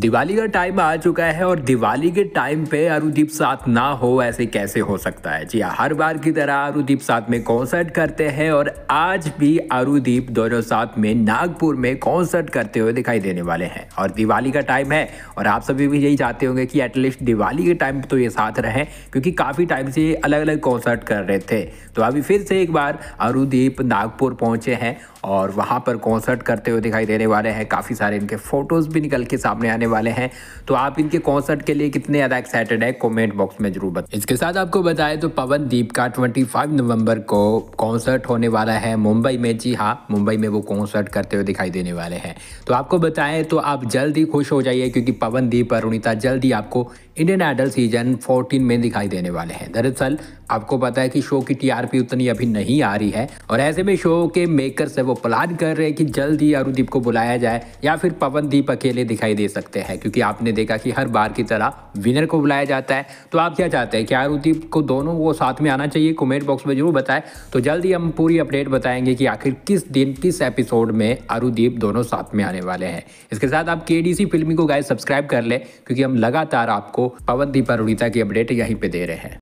दिवाली का टाइम आ चुका है और दिवाली के टाइम पे अरुदीप साथ ना हो ऐसे कैसे हो सकता है जी हाँ, हर बार की तरह अरुदीप साथ में कॉन्सर्ट करते हैं और आज भी अरुदीप दोनों साथ में नागपुर में कॉन्सर्ट करते हुए दिखाई देने वाले हैं और दिवाली का टाइम है और आप सभी भी यही चाहते होंगे कि एटलीस्ट दिवाली के टाइम तो ये साथ रहें क्योंकि काफ़ी टाइम से अलग अलग कॉन्सर्ट कर रहे थे तो अभी फिर से एक बार अरुदीप नागपुर पहुँचे हैं और वहाँ पर कॉन्सर्ट करते हुए दिखाई देने वाले हैं काफ़ी सारे इनके फोटोज़ भी निकल के सामने आने करने वाले हैं तो आप इनके कॉन्सर्ट के लिए कितने ज़्यादा एक्साइटेड है कॉमेंट बॉक्स में जरूर बताए इसके साथ आपको बताए तो पवन दीप का ट्वेंटी नवंबर को कॉन्सर्ट होने वाला है मुंबई में जी हाँ मुंबई में वो कॉन्सर्ट करते हुए दिखाई देने वाले हैं तो आपको बताएं तो आप जल्द खुश हो जाइए क्योंकि पवन पवनदीप अरुणिता जल्द आपको इंडियन आइडल सीजन 14 में दिखाई देने वाले हैं दरअसल आपको पता है कि शो की टीआरपी उतनी अभी नहीं आ रही है और ऐसे में शो के मेकर्स है वो प्लान कर रहे हैं कि जल्द ही अरुदीप को बुलाया जाए या फिर पवनदीप अकेले दिखाई दे सकते सकते हैं क्योंकि आपने देखा कि हर बार की तरह विनर को बुलाया जाता है तो आप क्या चाहते हैं क्या आरुति को दोनों वो साथ में आना चाहिए कमेंट बॉक्स में जरूर बताएं तो जल्दी हम पूरी अपडेट बताएंगे कि आखिर किस दिन किस एपिसोड में अरुदीप दोनों साथ में आने वाले हैं इसके साथ आप के फिल्मी को गाय सब्सक्राइब कर लें क्योंकि हम लगातार आपको पवनदीप अरुणिता की अपडेट यहीं पर दे रहे हैं